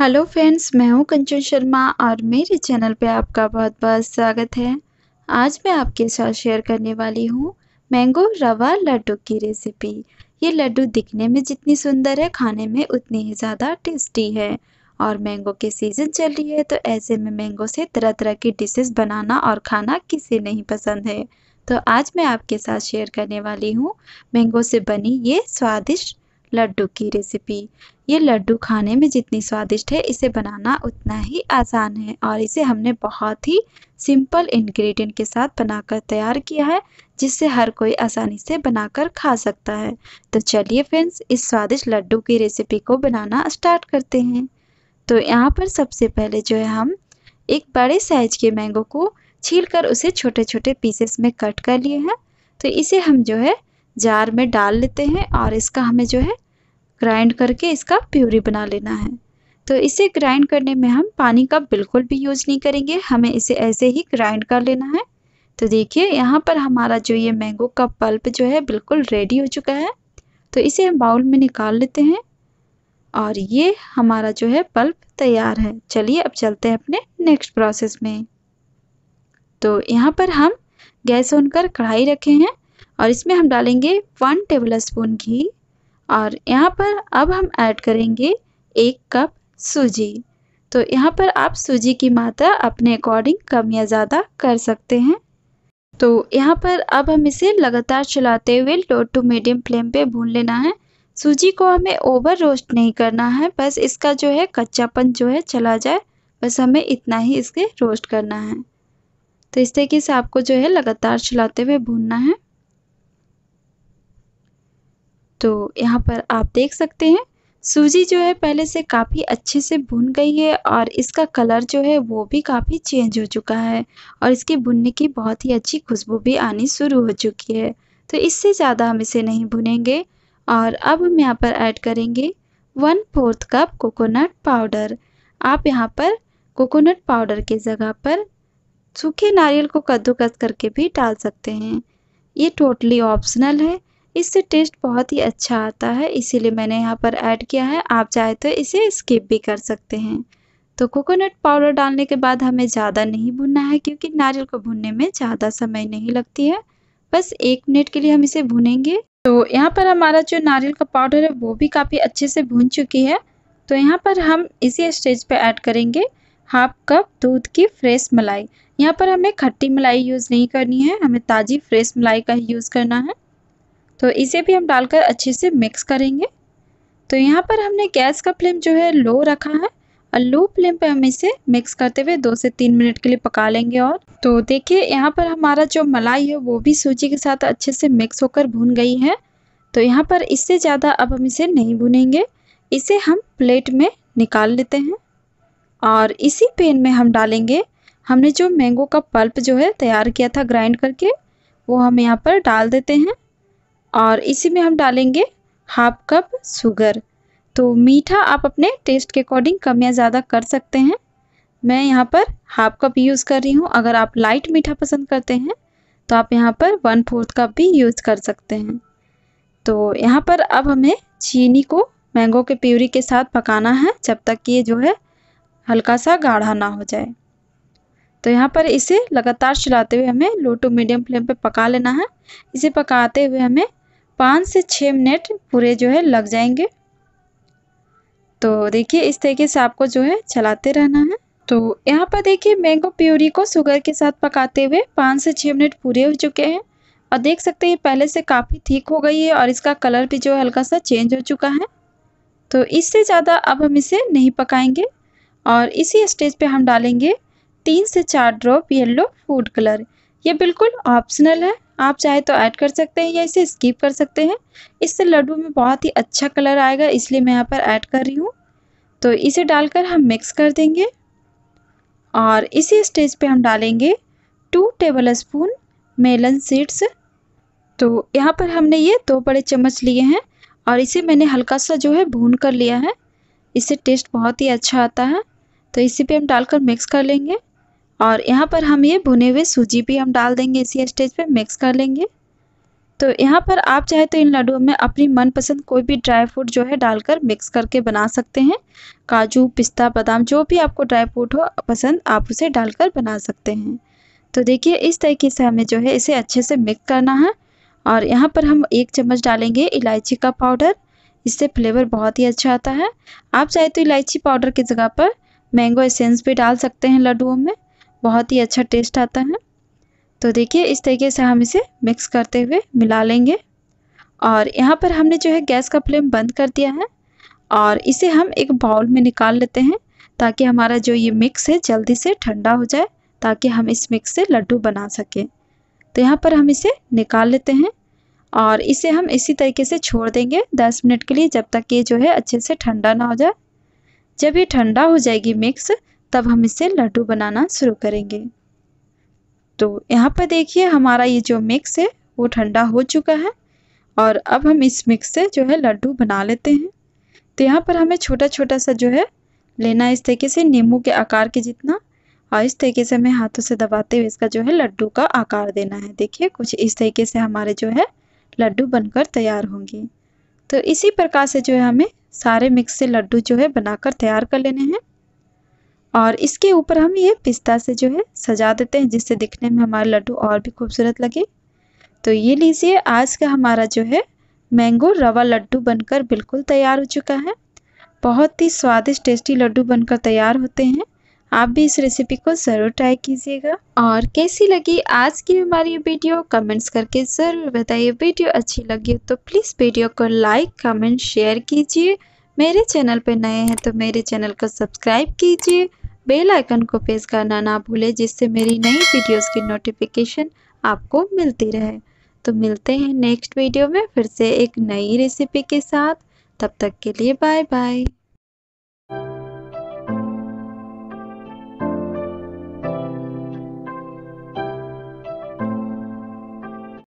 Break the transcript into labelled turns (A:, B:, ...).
A: hello friends मैं हूं कंचन शर्मा और मेरे चैनल पे आपका बहुत बहुत स्वागत है आज मैं आपके साथ शेयर करने वाली हूं मैंगो रवा लड्डू की रेसिपी ये लड्डू दिखने में जितनी सुंदर है खाने में उतनी ही ज़्यादा टेस्टी है और मैंगो के सीज़न चल रही है तो ऐसे में मैंगो से तरह तरह की डिशेज बनाना और खाना किसे नहीं पसंद है तो आज मैं आपके साथ शेयर करने वाली हूँ मैंगो से बनी ये स्वादिष्ट लड्डू की रेसिपी ये लड्डू खाने में जितनी स्वादिष्ट है इसे बनाना उतना ही आसान है और इसे हमने बहुत ही सिंपल इंग्रेडिएंट के साथ बनाकर तैयार किया है जिससे हर कोई आसानी से बनाकर खा सकता है तो चलिए फ्रेंड्स इस स्वादिष्ट लड्डू की रेसिपी को बनाना स्टार्ट करते हैं तो यहाँ पर सबसे पहले जो है हम एक बड़े साइज के मैंगो को छील कर उसे छोटे छोटे पीसेस में कट कर लिए हैं तो इसे हम जो है जार में डाल लेते हैं और इसका हमें जो है ग्राइंड करके इसका प्यूरी बना लेना है तो इसे ग्राइंड करने में हम पानी का बिल्कुल भी यूज़ नहीं करेंगे हमें इसे ऐसे ही ग्राइंड कर लेना है तो देखिए यहाँ पर हमारा जो ये मैंगो का पल्प जो है बिल्कुल रेडी हो चुका है तो इसे हम बाउल में निकाल लेते हैं और ये हमारा जो है पल्प तैयार है चलिए अब चलते हैं अपने नेक्स्ट प्रोसेस में तो यहाँ पर हम गैस ऑन कर कढ़ाई रखे हैं और इसमें हम डालेंगे वन टेबल स्पून घी और यहाँ पर अब हम ऐड करेंगे एक कप सूजी तो यहाँ पर आप सूजी की मात्रा अपने अकॉर्डिंग कम या ज़्यादा कर सकते हैं तो यहाँ पर अब हम इसे लगातार चलाते हुए लो टू मीडियम फ्लेम पे भून लेना है सूजी को हमें ओवर रोस्ट नहीं करना है बस इसका जो है कच्चापन जो है चला जाए बस हमें इतना ही इसके रोस्ट करना है तो इस तरीके से आपको जो है लगातार चलाते हुए भूनना है तो यहाँ पर आप देख सकते हैं सूजी जो है पहले से काफ़ी अच्छे से भुन गई है और इसका कलर जो है वो भी काफ़ी चेंज हो चुका है और इसके भुनने की बहुत ही अच्छी खुशबू भी आनी शुरू हो चुकी है तो इससे ज़्यादा हम इसे नहीं भुनेंगे और अब हम यहाँ पर ऐड करेंगे one fourth cup coconut powder आप यहाँ पर कोकोनट पाउडर के जगह पर सूखे नारियल को कद्दूकस करके भी डाल सकते हैं ये टोटली ऑप्शनल है इससे टेस्ट बहुत ही अच्छा आता है इसीलिए मैंने यहाँ पर ऐड किया है आप चाहे तो इसे स्किप भी कर सकते हैं तो कोकोनट पाउडर डालने के बाद हमें ज़्यादा नहीं भुनना है क्योंकि नारियल को भुनने में ज़्यादा समय नहीं लगती है बस एक मिनट के लिए हम इसे भुनेंगे तो यहाँ पर हमारा जो नारियल का पाउडर है वो भी काफ़ी अच्छे से भुन चुकी है तो यहाँ पर हम इसी स्टेज पर ऐड करेंगे हाफ कप दूध की फ्रेश मलाई यहाँ पर हमें खट्टी मलाई यूज़ नहीं करनी है हमें ताज़ी फ्रेश मलाई का ही यूज़ करना है तो इसे भी हम डालकर अच्छे से मिक्स करेंगे तो यहाँ पर हमने गैस का फ्लेम जो है लो रखा है और लो फ्लेम पे हम इसे मिक्स करते हुए दो से तीन मिनट के लिए पका लेंगे और तो देखिए यहाँ पर हमारा जो मलाई है वो भी सूजी के साथ अच्छे से मिक्स होकर भून गई है तो यहाँ पर इससे ज़्यादा अब हम इसे नहीं भुनेंगे इसे हम प्लेट में निकाल लेते हैं और इसी पेन में हम डालेंगे हमने जो मैंगो का पल्प जो है तैयार किया था ग्राइंड करके वो हम यहाँ पर डाल देते हैं और इसी में हम डालेंगे हाफ कप शुगर तो मीठा आप अपने टेस्ट के अकॉर्डिंग कम या ज़्यादा कर सकते हैं मैं यहाँ पर हाफ कप यूज़ कर रही हूँ अगर आप लाइट मीठा पसंद करते हैं तो आप यहाँ पर वन फोर्थ कप भी यूज़ कर सकते हैं तो यहाँ पर अब हमें चीनी को मैंगो के प्यूरी के साथ पकाना है जब तक कि ये जो है हल्का सा गाढ़ा ना हो जाए तो यहाँ पर इसे लगातार चलाते हुए हमें लो टू मीडियम फ्लेम पे पका लेना है इसे पकाते हुए हमें पाँच से छः मिनट पूरे जो है लग जाएंगे तो देखिए इस तरीके से आपको जो है चलाते रहना है तो यहाँ पर देखिए मैंगो प्योरी को शुगर के साथ पकाते हुए पाँच से छः मिनट पूरे हो चुके हैं और देख सकते हैं पहले से काफ़ी ठीक हो गई है और इसका कलर भी जो है हल्का सा चेंज हो चुका है तो इससे ज़्यादा अब हम इसे नहीं पकाएंगे और इसी स्टेज पे हम डालेंगे तीन से चार ड्रॉप येलो फूड कलर ये बिल्कुल ऑप्शनल है आप चाहे तो ऐड कर सकते हैं या इसे स्किप कर सकते हैं इससे लड्डू में बहुत ही अच्छा कलर आएगा इसलिए मैं यहाँ पर ऐड कर रही हूँ तो इसे डालकर हम मिक्स कर देंगे और इसी स्टेज पे हम डालेंगे two tablespoon melon seeds तो यहाँ पर हमने ये दो बड़े चम्मच लिए हैं और इसे मैंने हल्का सा जो है भून कर लिया है इससे टेस्ट बहुत ही अच्छा आता है तो इसी पर हम डालकर मिक्स कर लेंगे और यहाँ पर हम ये भुने हुए सूजी भी हम डाल देंगे इसी स्टेज पे मिक्स कर लेंगे तो यहाँ पर आप चाहे तो इन लड्डुओं में अपनी मनपसंद कोई भी ड्राई फ्रूट जो है डालकर मिक्स करके बना सकते हैं काजू पिस्ता बादाम जो भी आपको ड्राई फ्रूट हो पसंद आप उसे डालकर बना सकते हैं तो देखिए इस तरीके से हमें जो है इसे अच्छे से मिक्स करना है और यहाँ पर हम एक चम्मच डालेंगे इलायची का पाउडर इससे फ्लेवर बहुत ही अच्छा आता है आप चाहे तो इलायची पाउडर की जगह पर मैंगो एसेंस भी डाल सकते हैं लड्डुओं में बहुत ही अच्छा टेस्ट आता है तो देखिए इस तरीके से हम इसे मिक्स करते हुए मिला लेंगे और यहाँ पर हमने जो है गैस का फ्लेम बंद कर दिया है और इसे हम एक बाउल में निकाल लेते हैं ताकि हमारा जो ये मिक्स है जल्दी से ठंडा हो जाए ताकि हम इस मिक्स से लड्डू बना सकें तो यहाँ पर हम इसे निकाल लेते हैं और इसे हम इसी तरीके से छोड़ देंगे 10 मिनट के लिए जब तक ये जो है अच्छे से ठंडा ना हो जाए जब ये ठंडा हो जाएगी मिक्स तब हम इसे लड्डू बनाना शुरू करेंगे तो यहाँ पर देखिए हमारा ये जो मिक्स है वो ठंडा हो चुका है और अब हम इस मिक्स से जो है लड्डू बना लेते हैं तो यहाँ पर हमें छोटा छोटा सा जो है लेना है इस तरीके से नींबू के आकार के जितना और इस तरीके से हमें हाथों से दबाते हुए इसका जो है लड्डू का आकार देना है देखिए कुछ इस तरीके से हमारे जो है लड्डू बनकर तैयार होंगे तो इसी प्रकार से जो है हमें सारे मिक्स से लड्डू जो है बनाकर तैयार कर लेने हैं और इसके ऊपर हम ये पिस्ता से जो है सजा देते हैं जिससे दिखने में हमारे लड्डू और भी खूबसूरत लगे तो ये लीजिए आज का हमारा जो है मैंगो रवा लड्डू बनकर बिल्कुल तैयार हो चुका है बहुत ही स्वादिष्ट टेस्टी लड्डू बनकर तैयार होते हैं आप भी इस रेसिपी को ज़रूर ट्राई कीजिएगा और कैसी लगी आज की हमारी वीडियो कमेंट्स करके ज़रूर बताइए वीडियो अच्छी लगी तो प्लीज़ वीडियो को लाइक कमेंट शेयर कीजिए मेरे चैनल पर नए हैं तो मेरे चैनल को सब्सक्राइब कीजिए बेल आइकन को प्रेस करना ना भूलें जिससे मेरी नई वीडियोस की नोटिफिकेशन आपको मिलती रहे तो मिलते हैं नेक्स्ट वीडियो में फिर से एक नई रेसिपी के साथ तब तक के लिए बाय बाय